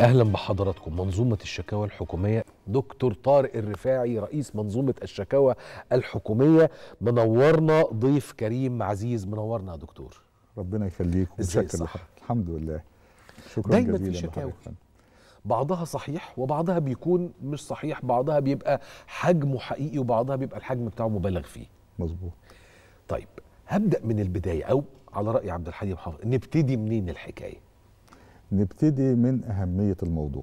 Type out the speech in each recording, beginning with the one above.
اهلا بحضراتكم منظومه الشكاوى الحكوميه دكتور طارق الرفاعي رئيس منظومه الشكاوى الحكوميه منورنا ضيف كريم عزيز منورنا يا دكتور ربنا يخليك لحضرتك الحمد لله شكرا دايما جزيلا في شكاوى بعضها صحيح وبعضها بيكون مش صحيح بعضها بيبقى حجمه حقيقي وبعضها بيبقى الحجم بتاعه مبالغ فيه مظبوط طيب هبدا من البدايه او على راي عبد الحليم حافظ نبتدي منين الحكايه نبتدي من أهمية الموضوع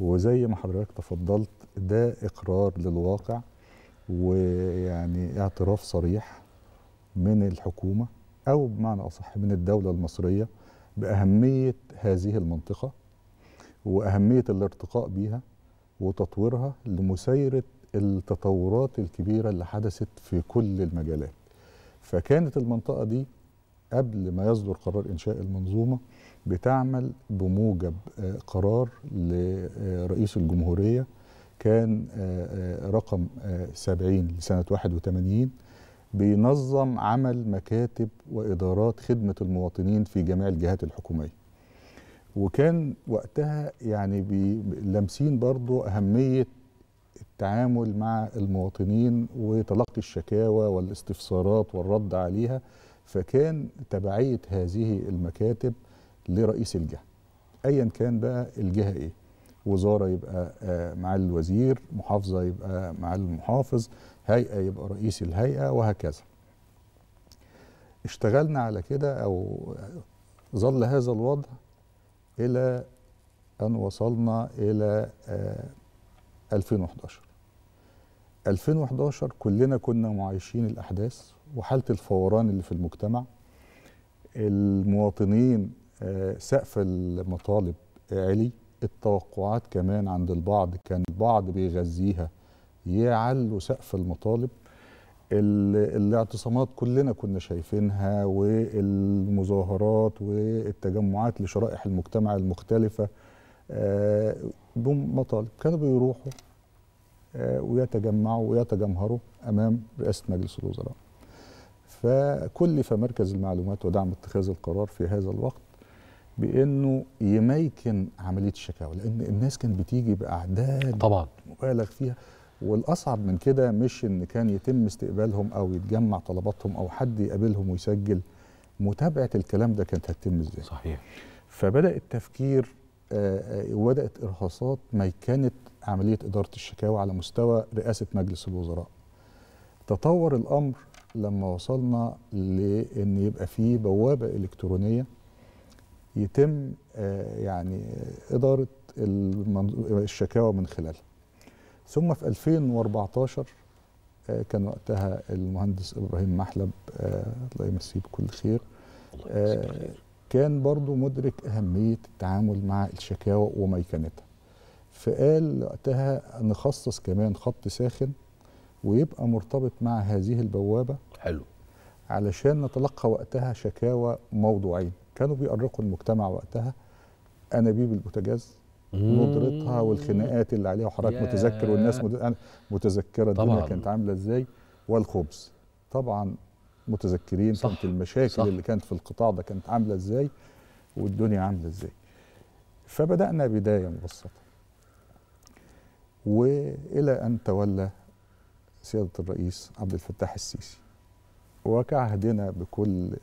وزي ما حضرتك تفضلت ده إقرار للواقع ويعني اعتراف صريح من الحكومة أو بمعنى أصح من الدولة المصرية بأهمية هذه المنطقة وأهمية الارتقاء بيها وتطويرها لمسايرة التطورات الكبيرة اللي حدثت في كل المجالات فكانت المنطقة دي قبل ما يصدر قرار إنشاء المنظومة بتعمل بموجب آه، قرار لرئيس الجمهورية كان آه، آه، رقم 70 لسنة 81 بينظم عمل مكاتب وإدارات خدمة المواطنين في جميع الجهات الحكومية وكان وقتها يعني لامسين برضو أهمية التعامل مع المواطنين وتلقي الشكاوى والاستفسارات والرد عليها فكان تبعية هذه المكاتب لرئيس الجهه ايا كان بقى الجهه ايه وزاره يبقى آه، مع الوزير محافظه يبقى مع المحافظ هيئه يبقى رئيس الهيئه وهكذا اشتغلنا على كده او ظل هذا الوضع الى ان وصلنا الى 2011 آه، 2011 كلنا كنا معايشين الاحداث وحاله الفوران اللي في المجتمع المواطنين سقف المطالب عالي التوقعات كمان عند البعض كان البعض بيغذيها يعلوا سقف المطالب الاعتصامات كلنا كنا شايفينها والمظاهرات والتجمعات لشرائح المجتمع المختلفة دون آه، مطالب كانوا بيروحوا آه، ويتجمعوا ويتجمهروا أمام رئاسة مجلس الوزراء فكلف مركز المعلومات ودعم اتخاذ القرار في هذا الوقت بانه يميكن عمليه الشكاوى لان الناس كانت بتيجي باعداد طبعا مبالغ فيها والاصعب من كده مش ان كان يتم استقبالهم او يتجمع طلباتهم او حد يقابلهم ويسجل متابعه الكلام ده كانت هتتم ازاي صحيح فبدا التفكير آه، آه، وبدات ارهاصات ميكنه عمليه اداره الشكاوى على مستوى رئاسه مجلس الوزراء تطور الامر لما وصلنا لان يبقى فيه بوابه الكترونيه يتم آه، يعني إدارة الشكاوى من خلالها ثم في 2014 آه، كان وقتها المهندس إبراهيم محلب آه، الله يمسيه بكل خير كان برضو مدرك أهمية التعامل مع الشكاوى وميكانتها فقال وقتها نخصص كمان خط ساخن ويبقى مرتبط مع هذه البوابة حلو علشان نتلقى وقتها شكاوى موضوعين كانوا بيؤرقوا المجتمع وقتها انابيب البوتاجاز ندرتها والخناقات اللي عليها وحضرتك متذكر والناس متذكره الدنيا كانت عامله ازاي والخبز طبعا متذكرين صح كانت المشاكل صح اللي كانت في القطاع ده كانت عامله ازاي والدنيا عامله ازاي فبدانا بدايه مبسطه والى ان تولى سياده الرئيس عبد الفتاح السيسي وكعهدنا بكل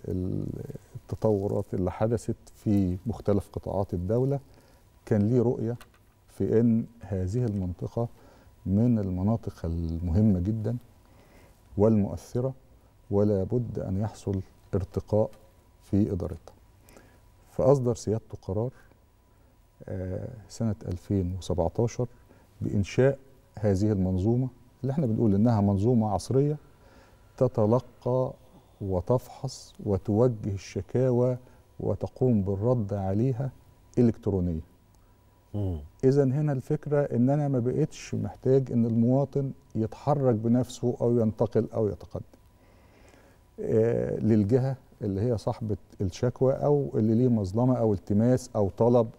التطورات اللي حدثت في مختلف قطاعات الدولة كان ليه رؤية في أن هذه المنطقة من المناطق المهمة جدا والمؤثرة ولا بد أن يحصل ارتقاء في إدارتها فأصدر سيادته قرار آه، سنة 2017 بإنشاء هذه المنظومة اللي احنا بنقول إنها منظومة عصرية تتلقى وتفحص وتوجه الشكاوى وتقوم بالرد عليها إلكترونيا إذا هنا الفكرة إن أنا ما بقتش محتاج إن المواطن يتحرك بنفسه أو ينتقل أو يتقدم آه للجهة اللي هي صاحبة الشكوى أو اللي ليه مظلمة أو التماس أو طلب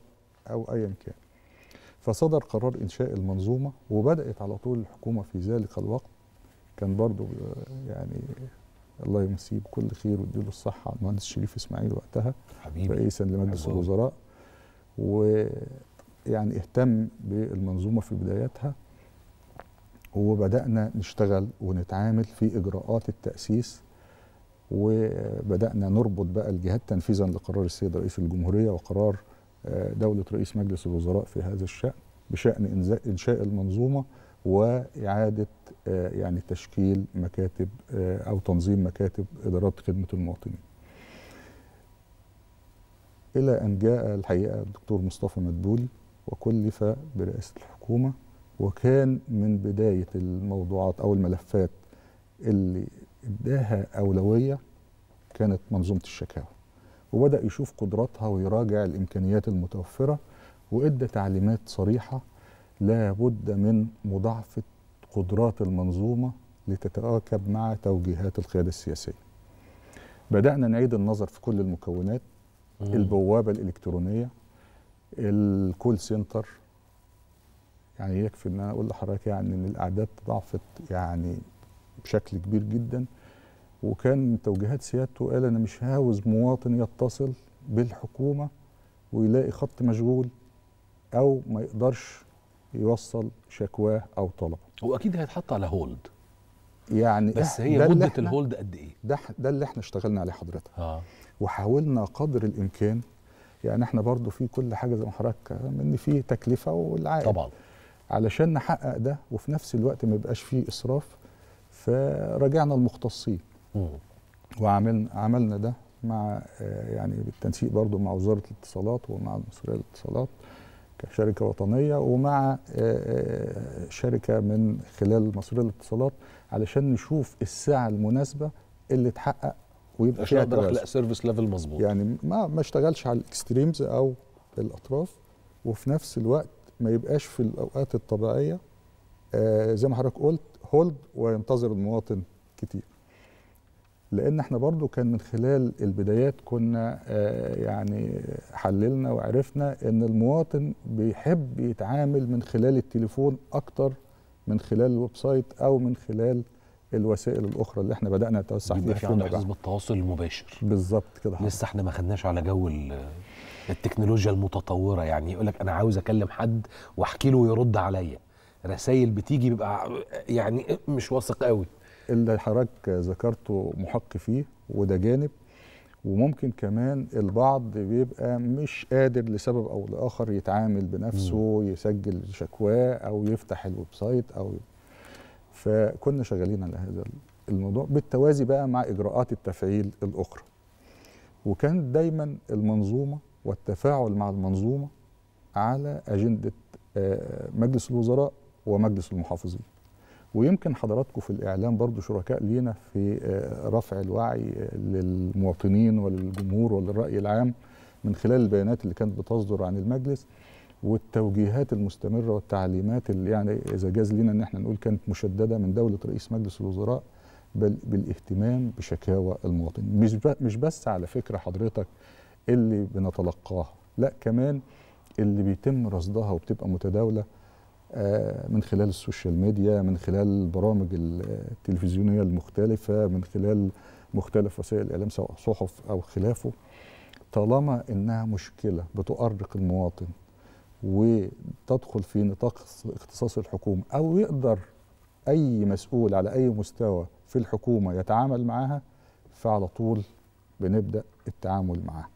أو أيا كان فصدر قرار إنشاء المنظومة وبدأت على طول الحكومة في ذلك الوقت كان برضه يعني الله يمسيه بكل خير ويديله الصحه المهندس شريف اسماعيل وقتها حبيبي رئيسا لمجلس الوزراء ويعني اهتم بالمنظومه في بداياتها وبدانا نشتغل ونتعامل في اجراءات التاسيس وبدانا نربط بقى الجهات تنفيذا لقرار السيد رئيس الجمهوريه وقرار آه، دوله رئيس مجلس الوزراء في هذا الشان بشان انشاء المنظومه واعاده آه، يعني تشكيل مكاتب آه، او تنظيم مكاتب ادارات خدمه المواطنين. الى ان جاء الحقيقه الدكتور مصطفى مدبولي وكلف برئاسه الحكومه وكان من بدايه الموضوعات او الملفات اللي اداها اولويه كانت منظومه الشكاوى. وبدا يشوف قدراتها ويراجع الامكانيات المتوفره وادى تعليمات صريحه لا بد من مضاعفة قدرات المنظومة لتتواكب مع توجيهات القيادة السياسية بدأنا نعيد النظر في كل المكونات مم. البوابة الإلكترونية الكول سنتر يعني يكفي ان انا اقول لحضرتك يعني ان الاعداد ضعفت يعني بشكل كبير جدا وكان من توجيهات سيادته قال انا مش عاوز مواطن يتصل بالحكومه ويلاقي خط مشغول او ما يقدرش يوصل شكواه او طلبه واكيد هيتحط على هولد يعني بس هي مده الهولد قد ايه ده ده اللي احنا اشتغلنا عليه حضرتك آه. وحاولنا قدر الامكان يعني احنا برضو في كل حاجه زي ما حضرتك ان في تكلفه والعائد طبعا علشان نحقق ده وفي نفس الوقت ما يبقاش فيه اسراف فراجعنا المختصين وعملنا عملنا ده مع آه، يعني بالتنسيق برضو مع وزاره الاتصالات ومع المصريه للاتصالات كشركه وطنيه ومع آه، آه، شركه من خلال مصرية الاتصالات علشان نشوف الساعه المناسبه اللي تحقق ويبقى عشان اقدر اخلق سيرفيس ليفل مظبوط يعني ما ما اشتغلش على الاكستريمز او الاطراف وفي نفس الوقت ما يبقاش في الاوقات الطبيعيه آه، زي ما حضرتك قلت هولد وينتظر المواطن كتير لان احنا برضو كان من خلال البدايات كنا آه، يعني حللنا وعرفنا ان المواطن بيحب يتعامل من خلال التليفون اكتر من خلال الويب سايت او من خلال الوسائل الاخرى اللي احنا بدانا نتوسع فيها في حزب التواصل المباشر بالظبط كده لسه احنا ما خدناش على جو التكنولوجيا المتطوره يعني يقول لك انا عاوز اكلم حد واحكي له ويرد عليا رسائل بتيجي بيبقى يعني مش واثق قوي اللي حضرتك ذكرته محق فيه وده جانب وممكن كمان البعض بيبقى مش قادر لسبب او لاخر يتعامل بنفسه مم. يسجل شكواه او يفتح الويب سايت او فكنا شغالين على هذا الموضوع بالتوازي بقى مع اجراءات التفعيل الاخرى وكان دايما المنظومه والتفاعل مع المنظومه على اجنده آه، مجلس الوزراء ومجلس المحافظين ويمكن حضراتكم في الإعلام برضو شركاء لينا في آه، رفع الوعي آه، للمواطنين وللجمهور وللرأي العام من خلال البيانات اللي كانت بتصدر عن المجلس والتوجيهات المستمرة والتعليمات اللي يعني إذا جاز لينا أن احنا نقول كانت مشددة من دولة رئيس مجلس الوزراء بل بالاهتمام بشكاوى المواطنين مش, مش بس على فكرة حضرتك اللي بنتلقاها لا كمان اللي بيتم رصدها وبتبقى متداولة آه، من خلال السوشيال ميديا من خلال البرامج التلفزيونية المختلفة من خلال مختلف وسائل الإعلام سواء صحف أو خلافه طالما إنها مشكلة بتؤرق المواطن وتدخل في نطاق اختصاص الحكومة أو يقدر أي مسؤول على أي مستوى في الحكومة يتعامل معاها فعلى طول بنبدأ التعامل معاها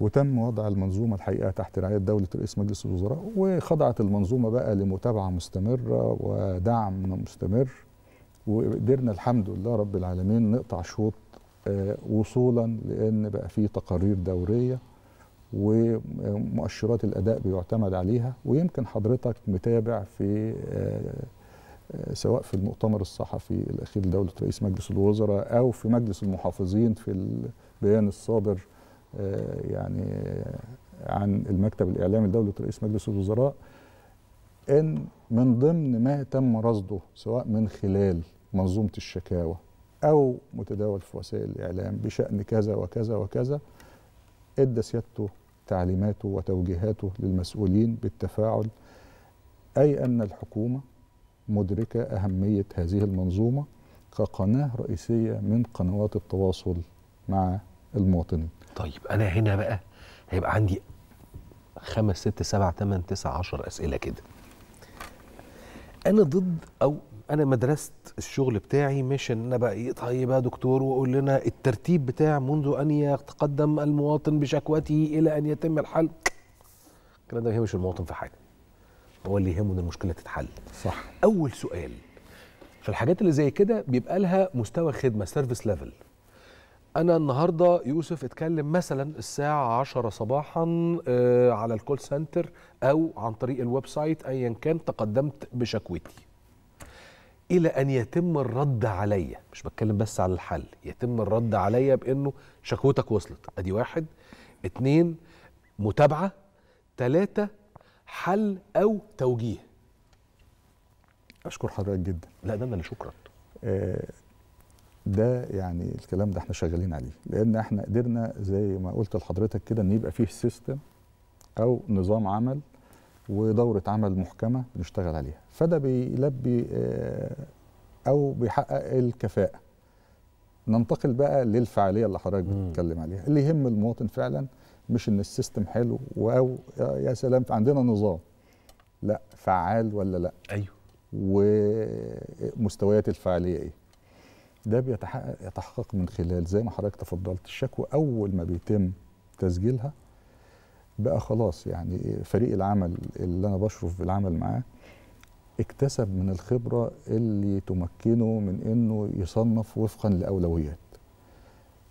وتم وضع المنظومة الحقيقة تحت رعاية دولة رئيس مجلس الوزراء وخضعت المنظومة بقى لمتابعة مستمرة ودعم مستمر وقدرنا الحمد لله رب العالمين نقطع شوط آه، وصولا لأن بقى في تقارير دورية ومؤشرات الأداء بيعتمد عليها ويمكن حضرتك متابع في آه، آه، سواء في المؤتمر الصحفي الأخير لدولة رئيس مجلس الوزراء أو في مجلس المحافظين في البيان الصادر آه، يعني عن المكتب الاعلامي لدوله رئيس مجلس الوزراء ان من ضمن ما تم رصده سواء من خلال منظومه الشكاوى او متداول في وسائل الاعلام بشان كذا وكذا وكذا ادى سيادته تعليماته وتوجيهاته للمسؤولين بالتفاعل اي ان الحكومه مدركه اهميه هذه المنظومه كقناه رئيسيه من قنوات التواصل مع المواطنين طيب انا هنا بقى هيبقى عندي خمس ست سبع تمن تسع عشر اسئله كده انا ضد او انا مدرسه الشغل بتاعي مش ان انا بقى إيه، طيب يا دكتور وقول لنا الترتيب بتاع منذ ان يتقدم المواطن بشكوته الى ان يتم الحل الكلام ده ما يهمش المواطن في حاجه هو اللي يهمه ان المشكله تتحل صح اول سؤال في الحاجات اللي زي كده بيبقى لها مستوى خدمه سيرفيس ليفل انا النهارده يوسف اتكلم مثلا الساعه 10 صباحا آه، على الكول سنتر او عن طريق الويب سايت ايا كان تقدمت بشكوتي الى ان يتم الرد عليا مش بتكلم بس على الحل يتم الرد عليا بانه شكوتك وصلت ادي واحد اتنين متابعه تلاته حل او توجيه اشكر حضرتك جدا لا ده انا اللي شكرا آه، ده يعني الكلام ده احنا شغالين عليه لان احنا قدرنا زي ما قلت لحضرتك كده ان يبقى فيه سيستم او نظام عمل ودوره عمل محكمه بنشتغل عليها فده بيلبي آه، او بيحقق الكفاءه ننتقل بقى للفعاليه اللي حضرتك بتتكلم عليها اللي يهم المواطن فعلا مش ان السيستم حلو او آه، يا سلام عندنا نظام لا فعال ولا لا ايوه ومستويات الفعاليه ايه ده بيتحقق يتحقق من خلال زي ما حضرتك تفضلت الشكوى اول ما بيتم تسجيلها بقى خلاص يعني فريق العمل اللي انا بشرف بالعمل معاه اكتسب من الخبره اللي تمكنه من انه يصنف وفقا لاولويات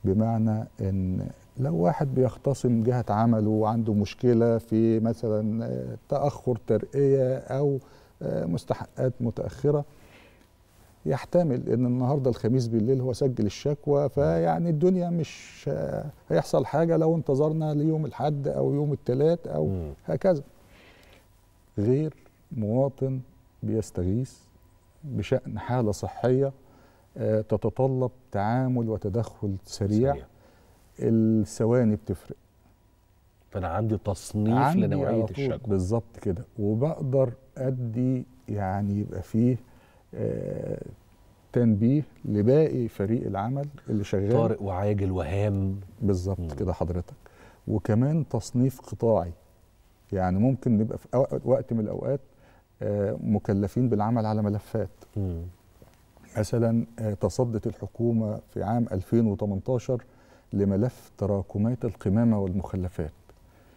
بمعنى ان لو واحد بيختصم جهه عمله وعنده مشكله في مثلا تاخر ترقيه او مستحقات متاخره يحتمل ان النهارده الخميس بالليل هو سجل الشكوى فيعني الدنيا مش هيحصل حاجه لو انتظرنا ليوم الاحد او يوم الثلاث او هكذا غير مواطن بيستغيث بشان حاله صحيه آه، تتطلب تعامل وتدخل سريع, سريع. الثواني بتفرق فانا عندي تصنيف عندي لنوعيه الشكوى بالظبط كده وبقدر ادي يعني يبقى فيه تنبيه لباقي فريق العمل اللي شغال طارق وعاجل وهام بالظبط كده حضرتك وكمان تصنيف قطاعي يعني ممكن نبقى في وقت من الاوقات آه، مكلفين بالعمل على ملفات مثلا آه، تصدت الحكومه في عام 2018 لملف تراكمات القمامه والمخلفات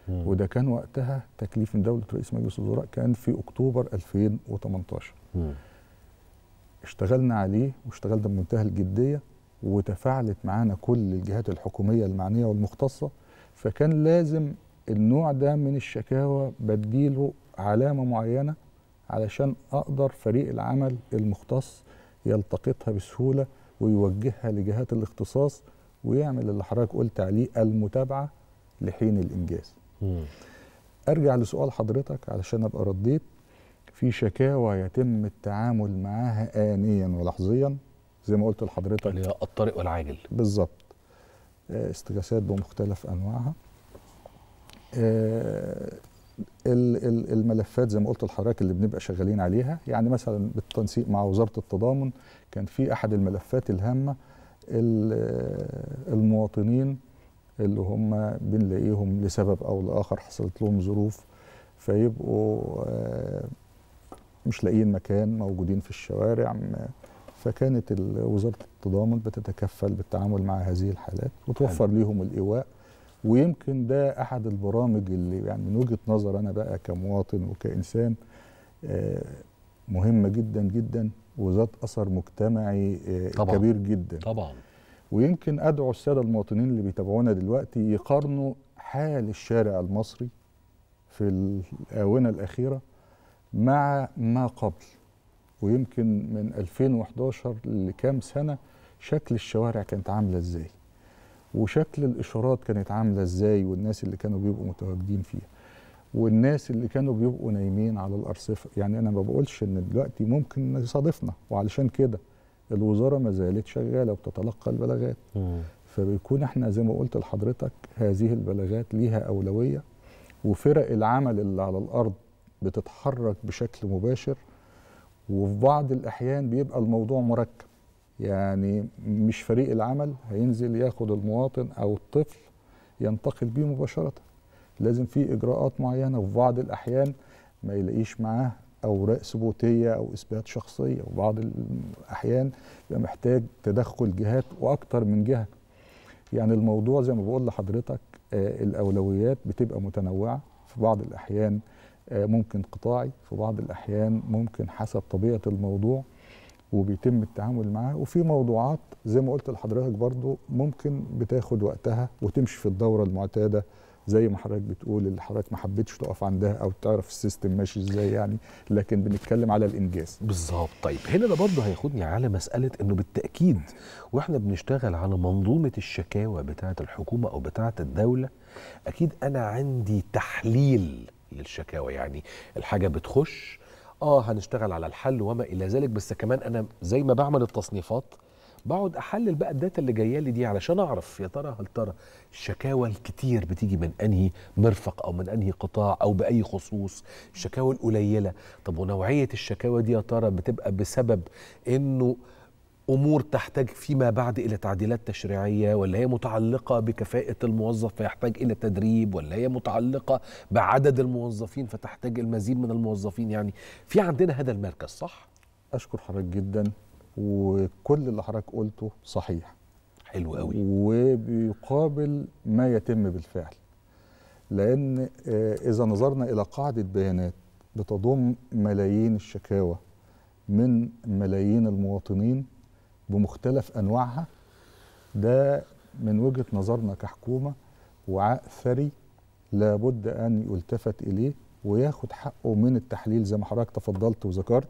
وده كان وقتها تكليف من دوله رئيس مجلس الوزراء كان في اكتوبر 2018 اشتغلنا عليه واشتغلنا بمنتهى الجديه وتفاعلت معانا كل الجهات الحكوميه المعنيه والمختصه فكان لازم النوع ده من الشكاوى بديله علامه معينه علشان اقدر فريق العمل المختص يلتقطها بسهوله ويوجهها لجهات الاختصاص ويعمل اللي حضرتك قلت عليه المتابعه لحين الانجاز. مم. ارجع لسؤال حضرتك علشان ابقى رديت في شكاوى يتم التعامل معاها آنيا ولحظيا زي ما قلت لحضرتك اللي هي الطارئ والعاجل بالظبط آه، استغاثات بمختلف أنواعها آه، الملفات زي ما قلت لحضرتك اللي بنبقى شغالين عليها يعني مثلا بالتنسيق مع وزارة التضامن كان في أحد الملفات الهامة آه، المواطنين اللي هم بنلاقيهم لسبب أو لآخر حصلت لهم ظروف فيبقوا مش لاقيين مكان موجودين في الشوارع فكانت وزاره التضامن بتتكفل بالتعامل مع هذه الحالات وتوفر لهم ليهم الايواء ويمكن ده احد البرامج اللي يعني من وجهه نظر انا بقى كمواطن وكانسان آه، مهمه جدا جدا وذات اثر مجتمعي آه، طبعًا. كبير جدا طبعا ويمكن ادعو الساده المواطنين اللي بيتابعونا دلوقتي يقارنوا حال الشارع المصري في الاونه الاخيره مع ما قبل ويمكن من 2011 لكام سنه شكل الشوارع كانت عامله ازاي وشكل الاشارات كانت عامله ازاي والناس اللي كانوا بيبقوا متواجدين فيها والناس اللي كانوا بيبقوا نايمين على الارصفه يعني انا ما بقولش ان دلوقتي ممكن يصادفنا وعلشان كده الوزاره ما زالت شغاله وبتتلقى البلاغات فبيكون احنا زي ما قلت لحضرتك هذه البلاغات ليها اولويه وفرق العمل اللي على الارض بتتحرك بشكل مباشر وفي بعض الأحيان بيبقى الموضوع مركب يعني مش فريق العمل هينزل ياخد المواطن أو الطفل ينتقل بيه مباشرة لازم في إجراءات معينة وفي بعض الأحيان ما يلاقيش معاه أوراق ثبوتية أو إثبات شخصية وبعض الأحيان بيبقى محتاج تدخل جهات واكثر من جهة يعني الموضوع زي ما بقول لحضرتك آه الأولويات بتبقى متنوعة في بعض الأحيان آه، ممكن قطاعي في بعض الأحيان ممكن حسب طبيعة الموضوع وبيتم التعامل معاه وفي موضوعات زي ما قلت لحضرتك برضو ممكن بتاخد وقتها وتمشي في الدورة المعتادة زي ما حضرتك بتقول اللي حضرتك ما حبيتش تقف عندها او تعرف السيستم ماشي ازاي يعني لكن بنتكلم على الانجاز بالظبط طيب هنا ده برضه هياخدني على مساله انه بالتاكيد واحنا بنشتغل على منظومه الشكاوى بتاعه الحكومه او بتاعه الدوله اكيد انا عندي تحليل للشكاوى يعني الحاجه بتخش اه هنشتغل على الحل وما الى ذلك بس كمان انا زي ما بعمل التصنيفات بقعد احلل بقى الداتا اللي جايه لي دي علشان اعرف يا ترى هل ترى الشكاوى الكتير بتيجي من انهي مرفق او من انهي قطاع او باي خصوص الشكاوى القليله طب ونوعيه الشكاوى دي يا ترى بتبقى بسبب انه امور تحتاج فيما بعد الى تعديلات تشريعيه ولا هي متعلقه بكفاءه الموظف فيحتاج الى تدريب ولا هي متعلقه بعدد الموظفين فتحتاج المزيد من الموظفين يعني في عندنا هذا المركز صح اشكر حضرتك جدا وكل اللي حضرتك قلته صحيح حلو قوي وبيقابل ما يتم بالفعل لان آه، اذا نظرنا الى قاعده بيانات بتضم ملايين الشكاوى من ملايين المواطنين بمختلف انواعها ده من وجهه نظرنا كحكومه وعاء ثري لابد ان يلتفت اليه وياخد حقه من التحليل زي ما حضرتك تفضلت وذكرت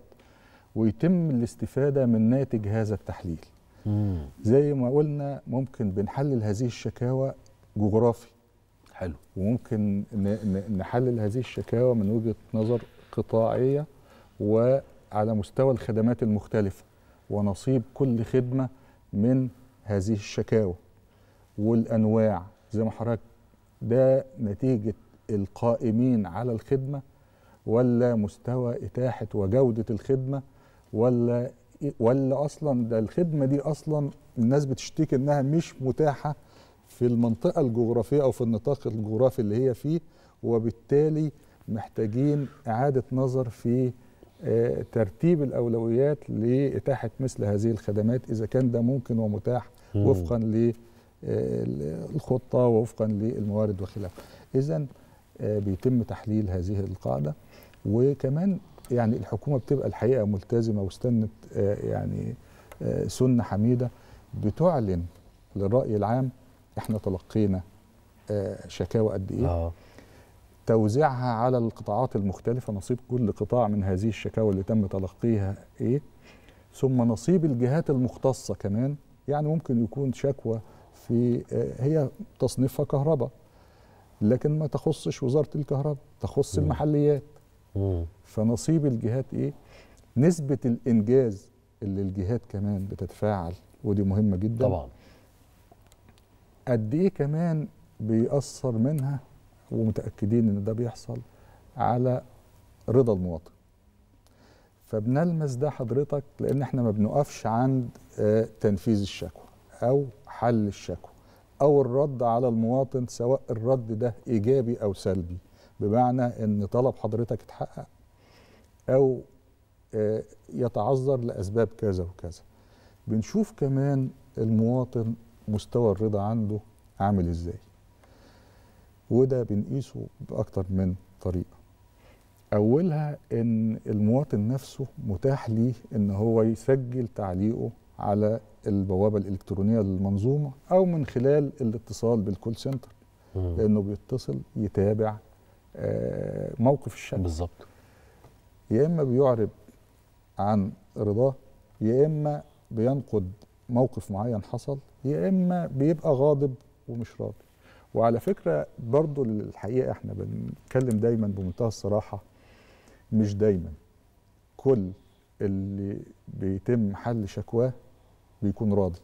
ويتم الاستفاده من ناتج هذا التحليل مم. زي ما قلنا ممكن بنحلل هذه الشكاوى جغرافي حلو وممكن نحلل هذه الشكاوى من وجهه نظر قطاعيه وعلى مستوى الخدمات المختلفه ونصيب كل خدمه من هذه الشكاوى والانواع زي ما حضرتك ده نتيجه القائمين على الخدمه ولا مستوى اتاحه وجوده الخدمه ولا ولا اصلا ده الخدمه دي اصلا الناس بتشتكي انها مش متاحه في المنطقه الجغرافيه او في النطاق الجغرافي اللي هي فيه وبالتالي محتاجين اعاده نظر في آه، ترتيب الاولويات لاتاحه مثل هذه الخدمات اذا كان ده ممكن ومتاح وفقا للخطه آه، ووفقا للموارد وخلافه. اذا آه، بيتم تحليل هذه القاعده وكمان يعني الحكومه بتبقى الحقيقه ملتزمه واستنت يعني سنه حميده بتعلن للراي العام احنا تلقينا شكاوى قد ايه؟ آه. توزيعها على القطاعات المختلفة نصيب كل قطاع من هذه الشكاوى اللي تم تلقيها إيه ثم نصيب الجهات المختصة كمان يعني ممكن يكون شكوى في آه، هي تصنيفها كهرباء لكن ما تخصش وزارة الكهرباء تخص مم. المحليات مم. فنصيب الجهات إيه نسبة الإنجاز اللي الجهات كمان بتتفاعل ودي مهمة جدا طبعا قد إيه كمان بيأثر منها ومتاكدين ان ده بيحصل على رضا المواطن فبنلمس ده حضرتك لان احنا ما بنقفش عند آه، تنفيذ الشكوى او حل الشكوى او الرد على المواطن سواء الرد ده ايجابي او سلبي بمعنى ان طلب حضرتك اتحقق او آه، يتعذر لاسباب كذا وكذا بنشوف كمان المواطن مستوى الرضا عنده عامل ازاي وده بنقيسه باكتر من طريقه اولها ان المواطن نفسه متاح ليه ان هو يسجل تعليقه على البوابه الالكترونيه للمنظومه او من خلال الاتصال بالكول سنتر لانه بيتصل يتابع آه، موقف الشخص بالظبط يا اما بيعرب عن رضاه يا اما بينقد موقف معين حصل يا اما بيبقى غاضب ومش راضي وعلى فكره برضو الحقيقه احنا بنتكلم دايما بمنتهى الصراحه مش دايما كل اللي بيتم حل شكواه بيكون راضي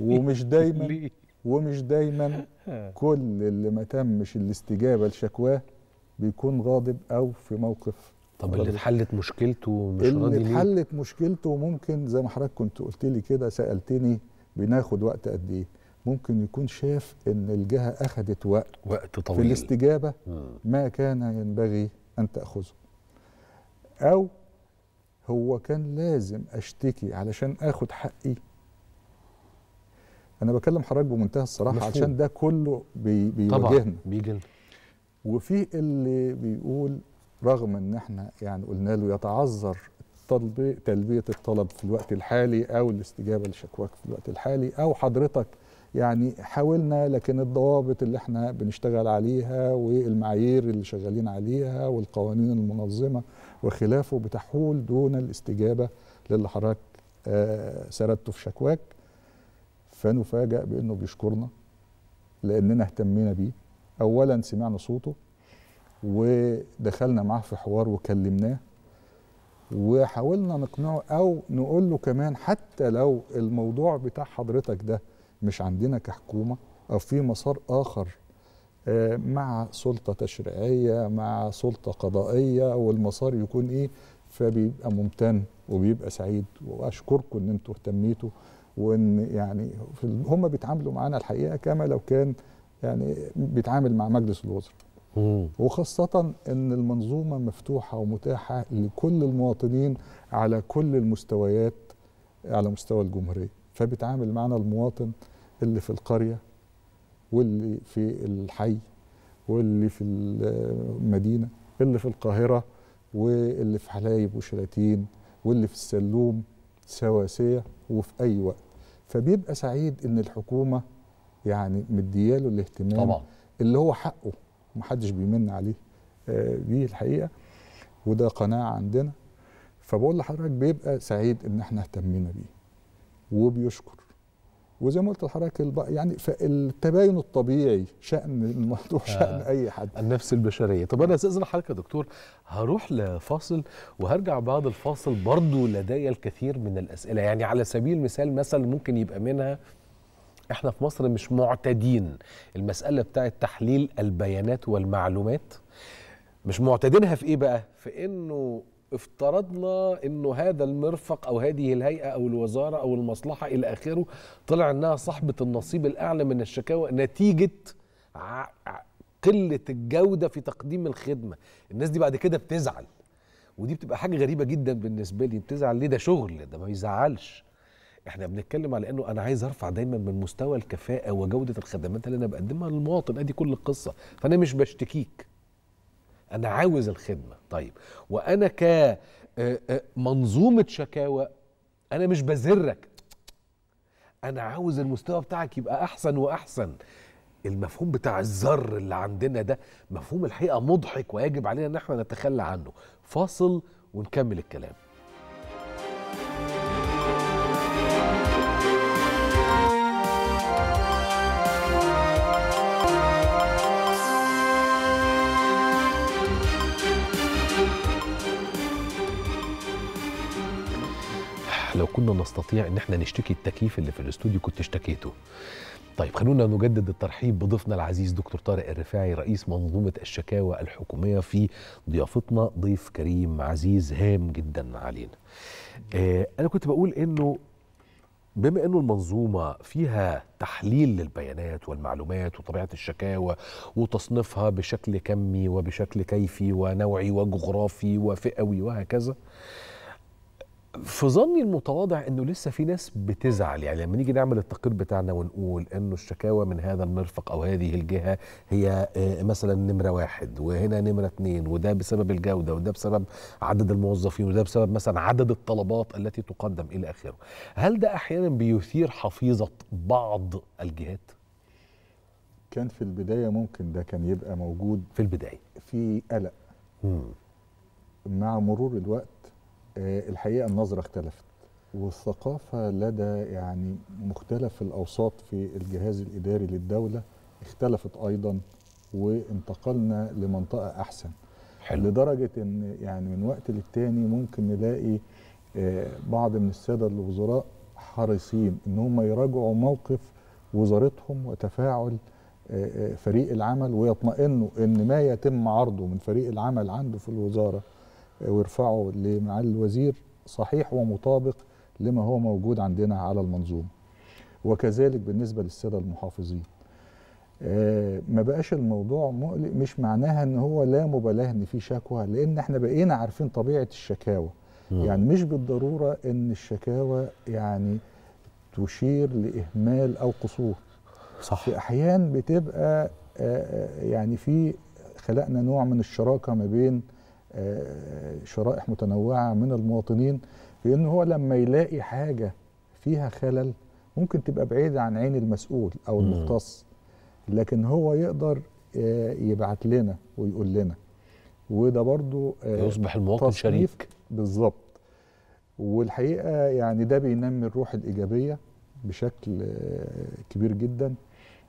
ومش دايما ومش دايما كل اللي ما تمش الاستجابه لشكواه بيكون غاضب او في موقف طب اللي اتحلت مشكلته مش راضي اللي اتحلت مشكلته ممكن زي ما حضرتك كنت قلت لي كده سالتني بناخد وقت قد ايه ممكن يكون شاف ان الجهه اخذت وقت وقت طويل في الاستجابه ما كان ينبغي ان تاخذه او هو كان لازم اشتكي علشان اخد حقي انا بكلم حضرتك بمنتهى الصراحه مفهوم. علشان ده كله بي بيواجهنا طبعا بيجن وفي اللي بيقول رغم ان احنا يعني قلنا له يتعذر تلبيه الطلب في الوقت الحالي او الاستجابه لشكواك في الوقت الحالي او حضرتك يعني حاولنا لكن الضوابط اللي احنا بنشتغل عليها والمعايير اللي شغالين عليها والقوانين المنظمة وخلافه بتحول دون الاستجابة للي حضرتك آه، سردته في شكواك فنفاجأ بأنه بيشكرنا لأننا اهتمينا بيه أولا سمعنا صوته ودخلنا معاه في حوار وكلمناه وحاولنا نقنعه أو نقول له كمان حتى لو الموضوع بتاع حضرتك ده مش عندنا كحكومه او في مسار اخر آه، مع سلطه تشريعيه مع سلطه قضائيه والمسار يكون ايه فبيبقى ممتن وبيبقى سعيد واشكركم ان انتوا اهتميتوا وان يعني هم بيتعاملوا معانا الحقيقه كما لو كان يعني بيتعامل مع مجلس الوزراء وخاصة أن المنظومة مفتوحة ومتاحة لكل المواطنين على كل المستويات على مستوى الجمهورية فبتعامل معنا المواطن اللي في القرية واللي في الحي واللي في المدينة اللي في القاهرة واللي في حلايب وشلاتين واللي في السلوم سواسية وفي أي وقت فبيبقى سعيد إن الحكومة يعني مدياله الاهتمام طبعا. اللي هو حقه محدش بيمن عليه بيه آه، دي الحقيقة وده قناعة عندنا فبقول لحضرتك بيبقى سعيد إن احنا اهتمينا بيه وبيشكر وزي ما قلت لحضرتك يعني فالتباين الطبيعي شأن الموضوع آه. شأن أي حد النفس البشرية طب أنا أستأذن حضرتك يا دكتور هروح لفاصل وهرجع بعد الفاصل برضو لدي الكثير من الأسئلة يعني على سبيل المثال مثل ممكن يبقى منها احنا في مصر مش معتدين المسألة بتاعة تحليل البيانات والمعلومات مش معتدينها في ايه بقى؟ في انه افترضنا انه هذا المرفق او هذه الهيئه او الوزاره او المصلحه الى اخره طلع انها صاحبه النصيب الاعلى من الشكاوى نتيجه قله الجوده في تقديم الخدمه الناس دي بعد كده بتزعل ودي بتبقى حاجه غريبه جدا بالنسبه لي بتزعل ليه ده شغل ده ما بيزعلش احنا بنتكلم على انه انا عايز ارفع دايما من مستوى الكفاءه وجوده الخدمات اللي انا بقدمها للمواطن ادي كل القصه فانا مش بشتكيك انا عاوز الخدمه طيب وانا كمنظومه آه، آه، شكاوى انا مش بزرك انا عاوز المستوى بتاعك يبقى احسن واحسن المفهوم بتاع الذر اللي عندنا ده مفهوم الحقيقه مضحك ويجب علينا ان احنا نتخلى عنه فاصل ونكمل الكلام لو كنا نستطيع ان احنا نشتكي التكييف اللي في الاستوديو كنت اشتكيته طيب خلونا نجدد الترحيب بضيفنا العزيز دكتور طارق الرفاعي رئيس منظومة الشكاوى الحكومية في ضيافتنا ضيف كريم عزيز هام جدا علينا آه أنا كنت بقول أنه بما أنه المنظومة فيها تحليل للبيانات والمعلومات وطبيعة الشكاوى وتصنيفها بشكل كمي وبشكل كيفي ونوعي وجغرافي وفئوي وهكذا آه في ظني المتواضع انه لسه في ناس بتزعل يعني لما نيجي نعمل التقرير بتاعنا ونقول انه الشكاوى من هذا المرفق او هذه الجهه هي آه، مثلا نمره واحد وهنا نمره اثنين وده بسبب الجوده وده بسبب عدد الموظفين وده بسبب مثلا عدد الطلبات التي تقدم الى اخره. هل ده احيانا بيثير حفيظه بعض الجهات؟ كان في البدايه ممكن ده كان يبقى موجود في البدايه في قلق مع مرور الوقت آه، الحقيقه النظره اختلفت والثقافه لدى يعني مختلف الاوساط في الجهاز الاداري للدوله اختلفت ايضا وانتقلنا لمنطقه احسن حلو. لدرجه ان يعني من وقت للتاني ممكن نلاقي آه، بعض من الساده الوزراء حريصين ان هم يراجعوا موقف وزارتهم وتفاعل آه، فريق العمل ويطمئنوا ان ما يتم عرضه من فريق العمل عنده في الوزاره ويرفعه لمعالي الوزير صحيح ومطابق لما هو موجود عندنا على المنظومه وكذلك بالنسبه للساده المحافظين آه، ما بقاش الموضوع مقلق مش معناها ان هو لا مبالاه ان في شكوى لان احنا بقينا عارفين طبيعه الشكاوى يعني مش بالضروره ان الشكاوى يعني تشير لاهمال او قصور صح في احيان بتبقى آه، آه، يعني في خلقنا نوع من الشراكه ما بين شرائح متنوعه من المواطنين لان هو لما يلاقي حاجه فيها خلل ممكن تبقى بعيده عن عين المسؤول او المختص لكن هو يقدر آه، يبعت لنا ويقول لنا وده برضو آه، يصبح المواطن شريك بالظبط والحقيقه يعني ده بينمي الروح الايجابيه بشكل آه، كبير جدا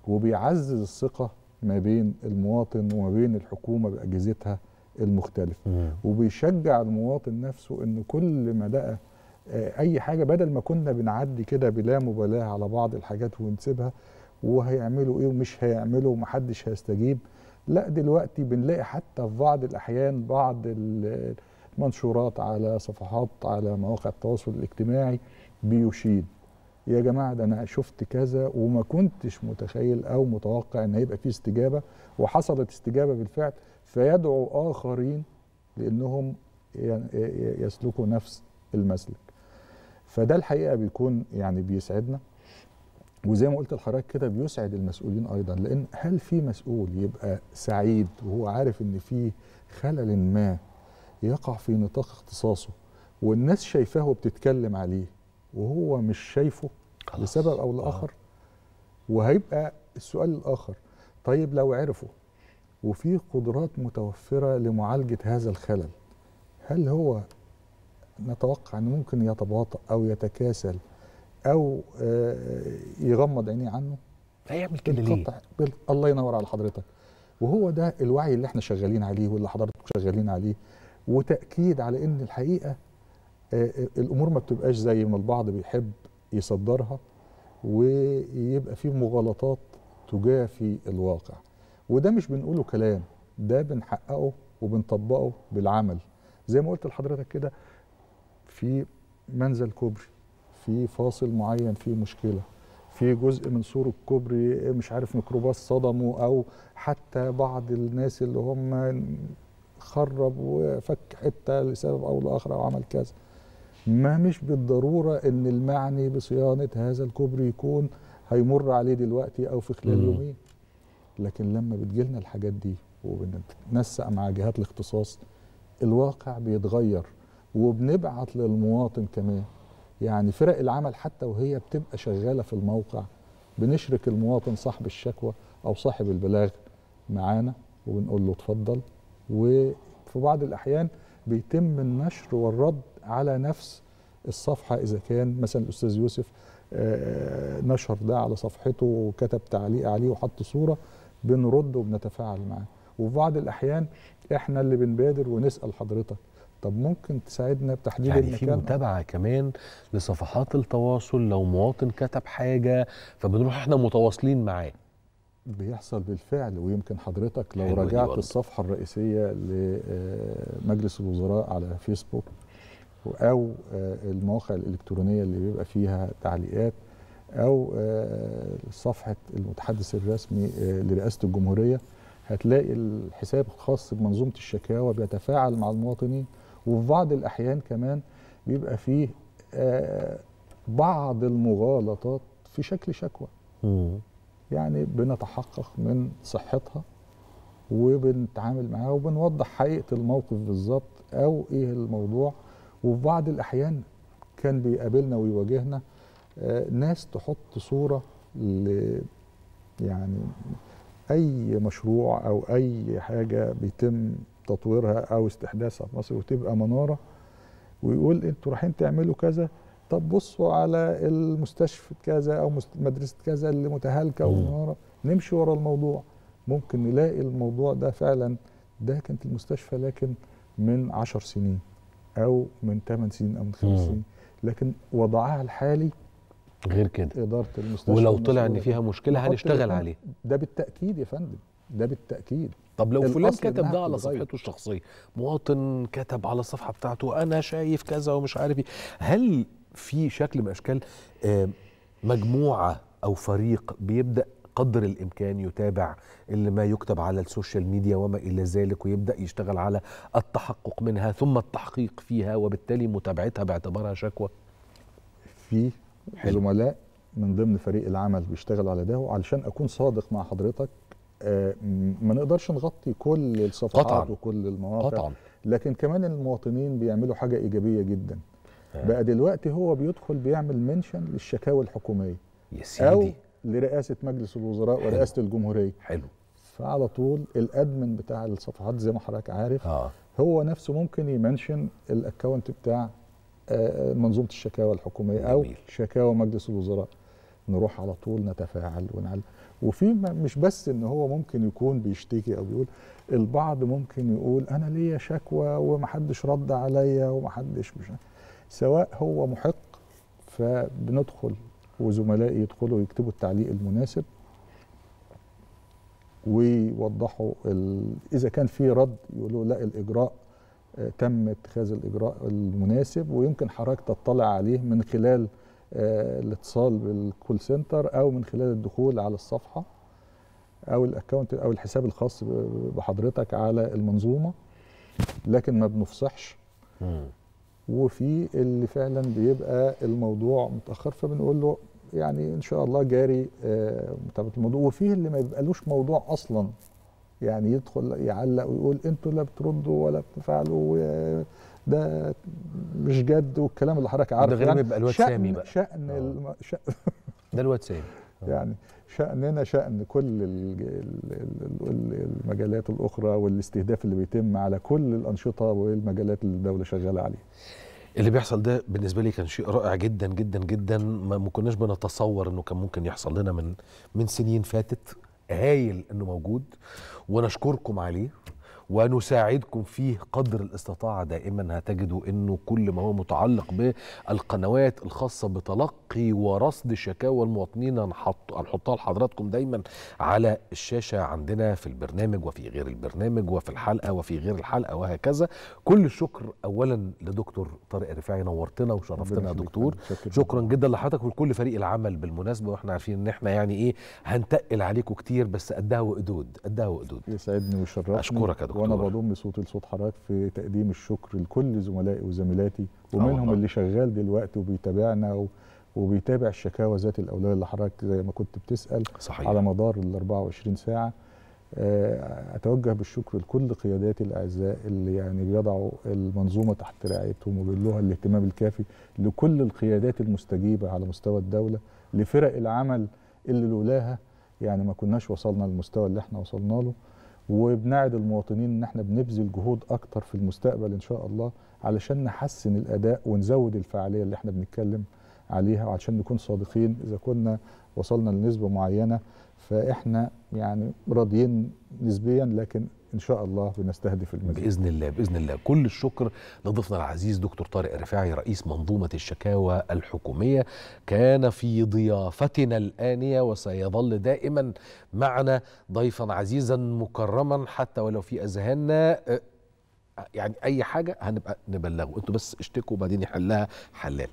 وبيعزز الثقه ما بين المواطن وما بين الحكومه باجهزتها المختلفه وبيشجع المواطن نفسه ان كل ما لقى آه، اي حاجه بدل ما كنا بنعدي كده بلا مبالاه على بعض الحاجات ونسيبها وهيعملوا ايه ومش هيعملوا ومحدش هيستجيب لا دلوقتي بنلاقي حتى في بعض الاحيان بعض المنشورات على صفحات على مواقع التواصل الاجتماعي بيشيد يا جماعه ده انا شفت كذا وما كنتش متخيل او متوقع ان هيبقى فيه استجابه وحصلت استجابه بالفعل فيدعو آخرين لأنهم يسلكوا نفس المسلك فده الحقيقة بيكون يعني بيسعدنا وزي ما قلت لحضرتك كده بيسعد المسؤولين ايضا لان هل في مسؤول يبقى سعيد وهو عارف ان في خلل ما يقع في نطاق اختصاصه والناس شايفاه وبتتكلم عليه وهو مش شايفه لسبب او لاخر آه. وهيبقى السؤال الاخر طيب لو عرفه وفي قدرات متوفرة لمعالجة هذا الخلل هل هو نتوقع أنه ممكن يتباطأ أو يتكاسل أو آه، يغمض عينيه عنه هيعمل كده ليه؟ بل... الله ينور على حضرتك وهو ده الوعي اللي احنا شغالين عليه واللي حضرتك شغالين عليه وتأكيد على أن الحقيقة آه، آه، الأمور ما بتبقاش زي ما البعض بيحب يصدرها ويبقى في مغالطات تجافي الواقع وده مش بنقوله كلام ده بنحققه وبنطبقه بالعمل زي ما قلت لحضرتك كده في منزل كوبري في فاصل معين في مشكله في جزء من سور الكوبري مش عارف ميكروباص صدمه او حتى بعض الناس اللي هم خرب وفك حته لسبب او لاخر او عمل كذا ما مش بالضروره ان المعني بصيانه هذا الكوبري يكون هيمر عليه دلوقتي او في خلال يومين لكن لما بتجيلنا الحاجات دي وبنتنسق مع جهات الاختصاص الواقع بيتغير وبنبعت للمواطن كمان يعني فرق العمل حتى وهي بتبقى شغاله في الموقع بنشرك المواطن صاحب الشكوى او صاحب البلاغ معانا وبنقول له اتفضل وفي بعض الاحيان بيتم النشر والرد على نفس الصفحه اذا كان مثلا الاستاذ يوسف آه، نشر ده على صفحته وكتب تعليق عليه وحط صوره بنرد وبنتفاعل معاه وفي بعض الاحيان احنا اللي بنبادر ونسال حضرتك طب ممكن تساعدنا بتحديد يعني المكان في متابعه كمان لصفحات التواصل لو مواطن كتب حاجه فبنروح احنا متواصلين معاه بيحصل بالفعل ويمكن حضرتك لو رجعت الصفحه الرئيسيه لمجلس آه، الوزراء على فيسبوك او آه، المواقع الالكترونيه اللي بيبقى فيها تعليقات او آه، صفحه المتحدث الرسمي آه، لرئاسه الجمهوريه هتلاقي الحساب الخاص بمنظومه الشكاوى بيتفاعل مع المواطنين وفي بعض الاحيان كمان بيبقى فيه آه، بعض المغالطات في شكل شكوى يعني بنتحقق من صحتها وبنتعامل معاها وبنوضح حقيقه الموقف بالظبط او ايه الموضوع وفي بعض الاحيان كان بيقابلنا ويواجهنا آه، ناس تحط صوره ل يعني اي مشروع او اي حاجه بيتم تطويرها او استحداثها في مصر وتبقى مناره ويقول انتوا رايحين تعملوا كذا طب بصوا على المستشفى كذا او مدرسه كذا اللي متهالكه ومناره نمشي ورا الموضوع ممكن نلاقي الموضوع ده فعلا ده كانت المستشفى لكن من 10 سنين او من 8 سنين او من 5 سنين لكن وضعها الحالي غير كده اداره المستشفى ولو طلع ان فيها مشكله هنشتغل عليها ده بالتاكيد يا فندم ده بالتاكيد طب لو فلان كتب ده على صفحته الشخصيه مواطن كتب على الصفحه بتاعته انا شايف كذا ومش عارف ايه هل في شكل من اشكال آه، مجموعه او فريق بيبدا قدر الامكان يتابع اللي ما يكتب على السوشيال ميديا وما الى ذلك ويبدا يشتغل على التحقق منها ثم التحقيق فيها وبالتالي متابعتها باعتبارها شكوى في زملاء من ضمن فريق العمل بيشتغلوا على ده وعلشان اكون صادق مع حضرتك آه، ما نقدرش نغطي كل الصفحات قطعاً. وكل المواقع قطعاً. لكن كمان المواطنين بيعملوا حاجه ايجابيه جدا آه. بقى دلوقتي هو بيدخل بيعمل منشن للشكاوي الحكوميه يا سيدي او لرئاسه مجلس الوزراء حلو. ورئاسه الجمهوريه حلو فعلى طول الادمن بتاع الصفحات زي ما حضرتك عارف آه. هو نفسه ممكن يمنشن الاكونت بتاع آه، منظومه الشكاوى الحكوميه او شكاوى مجلس الوزراء نروح على طول نتفاعل ونعلم وفي مش بس ان هو ممكن يكون بيشتكي او بيقول البعض ممكن يقول انا ليا شكوى ومحدش رد عليا ومحدش مش سواء هو محق فبندخل وزملائي يدخلوا يكتبوا التعليق المناسب ويوضحوا اذا كان في رد يقولوا لا الاجراء تم اتخاذ الإجراء المناسب ويمكن حضرتك تطلع عليه من خلال آه، الاتصال بالكول سنتر أو من خلال الدخول على الصفحة أو الأكونت أو الحساب الخاص بحضرتك على المنظومة لكن ما بنفصحش وفي اللي فعلا بيبقى الموضوع متأخر فبنقول له يعني إن شاء الله جاري آه، متابعة الموضوع وفيه اللي ما بيبقالوش موضوع أصلا يعني يدخل يعلق ويقول انتوا لا بتردوا ولا بتفعلوا ده مش جد والكلام اللي حضرتك عارفه ده غير بيبقى يعني. الواد سامي بقى شأن آه. الم... شأن ده الواد سامي آه. يعني شأننا شأن كل المجالات الأخرى والاستهداف اللي بيتم على كل الأنشطة والمجالات اللي الدولة شغالة عليها اللي بيحصل ده بالنسبه لي كان شيء رائع جدا جدا جدا ما كناش بنتصور انه كان ممكن يحصل لنا من من سنين فاتت هايل انه موجود ونشكركم عليه ونساعدكم فيه قدر الاستطاعة دائما هتجدوا أنه كل ما هو متعلق بالقنوات الخاصة بتلقي ورصد شكاوى المواطنين هنحط هنحطها لحضراتكم دايما على الشاشة عندنا في البرنامج وفي غير البرنامج وفي الحلقة وفي غير الحلقة وهكذا كل الشكر أولا لدكتور طارق رفاعي نورتنا وشرفتنا يا دكتور شكرا جدا لحضرتك ولكل فريق العمل بالمناسبة واحنا عارفين ان احنا يعني ايه هنتقل عليكم كتير بس قدها إيه وقدود قدها إيه وقدود يسعدني ويشرفني اشكرك يا دكتور وانا بضم صوتي لصوت حضرتك في تقديم الشكر لكل زملائي وزميلاتي ومنهم آه. اللي شغال دلوقتي وبيتابعنا وبيتابع الشكاوى ذات الاولويه اللي حضرتك زي ما كنت بتسال صحيح. على مدار ال 24 ساعه آه، اتوجه بالشكر لكل قياداتي الاعزاء اللي يعني بيضعوا المنظومه تحت رعايتهم وبيلوها الاهتمام الكافي لكل القيادات المستجيبه على مستوى الدوله لفرق العمل اللي لولاها يعني ما كناش وصلنا للمستوى اللي احنا وصلنا له وبنعد المواطنين ان احنا بنبذل جهود اكتر في المستقبل ان شاء الله علشان نحسن الاداء ونزود الفعاليه اللي احنا بنتكلم عليها وعشان نكون صادقين اذا كنا وصلنا لنسبه معينه فاحنا يعني راضيين نسبيا لكن ان شاء الله بنستهدف المزيد باذن الله باذن الله كل الشكر لضيفنا العزيز دكتور طارق رفاعي رئيس منظومه الشكاوى الحكوميه كان في ضيافتنا الانيه وسيظل دائما معنا ضيفا عزيزا مكرما حتى ولو في اذهاننا آه، يعني اي حاجه هنبقى نبلغه انتوا بس اشتكوا وبعدين يحلها حلال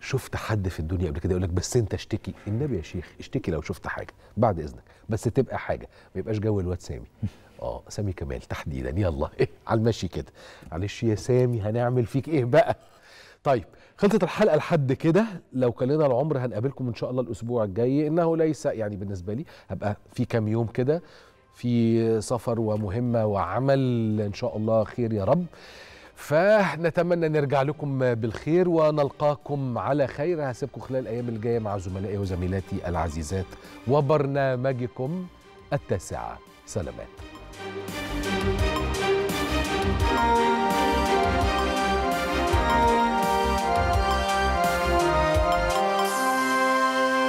شفت حد في الدنيا قبل كده يقول لك بس انت اشتكي النبي يا شيخ اشتكي لو شفت حاجه بعد اذنك بس تبقى حاجه ما يبقاش جو الواد سامي اه سامي كمال تحديدا يلا إيه على المشي كده معلش يا سامي هنعمل فيك ايه بقى طيب خلصت الحلقه لحد كده لو كلنا العمر هنقابلكم ان شاء الله الاسبوع الجاي انه ليس يعني بالنسبه لي هبقى في كام يوم كده في سفر ومهمه وعمل ان شاء الله خير يا رب فنتمنى نرجع لكم بالخير ونلقاكم على خير هسيبكم خلال الايام الجايه مع زملائي وزميلاتي العزيزات وبرنامجكم التاسعه سلامات Thank you.